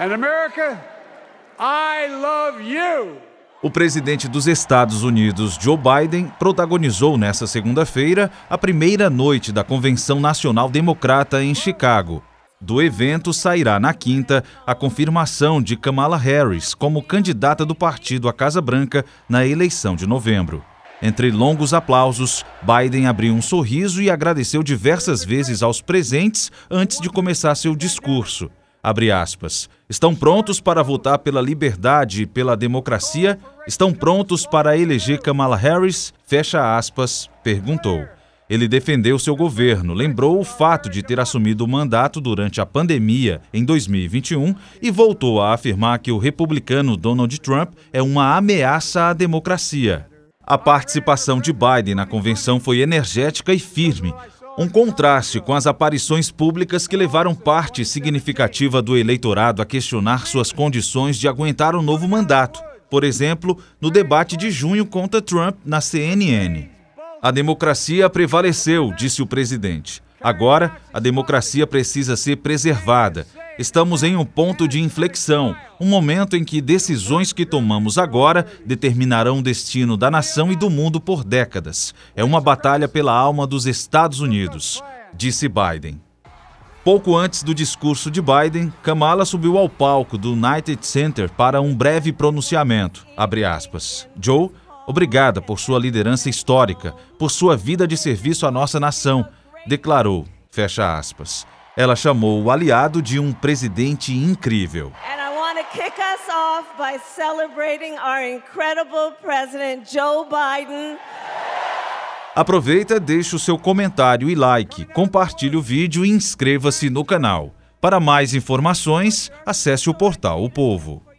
And America, I love you. O presidente dos Estados Unidos, Joe Biden, protagonizou nesta segunda-feira a primeira noite da Convenção Nacional Democrata em Chicago. Do evento sairá na quinta a confirmação de Kamala Harris como candidata do partido à Casa Branca na eleição de novembro. Entre longos aplausos, Biden abriu um sorriso e agradeceu diversas vezes aos presentes antes de começar seu discurso abre aspas, estão prontos para votar pela liberdade e pela democracia, estão prontos para eleger Kamala Harris, fecha aspas, perguntou. Ele defendeu seu governo, lembrou o fato de ter assumido o mandato durante a pandemia em 2021 e voltou a afirmar que o republicano Donald Trump é uma ameaça à democracia. A participação de Biden na convenção foi energética e firme. Um contraste com as aparições públicas que levaram parte significativa do eleitorado a questionar suas condições de aguentar o novo mandato, por exemplo, no debate de junho contra Trump na CNN. A democracia prevaleceu, disse o presidente. Agora, a democracia precisa ser preservada Estamos em um ponto de inflexão, um momento em que decisões que tomamos agora determinarão o destino da nação e do mundo por décadas. É uma batalha pela alma dos Estados Unidos, disse Biden. Pouco antes do discurso de Biden, Kamala subiu ao palco do United Center para um breve pronunciamento. Joe, obrigada por sua liderança histórica, por sua vida de serviço à nossa nação, declarou. Fecha aspas. Ela chamou o aliado de um presidente incrível. Aproveita, deixe o seu comentário e like, compartilhe o vídeo e inscreva-se no canal. Para mais informações, acesse o portal O Povo.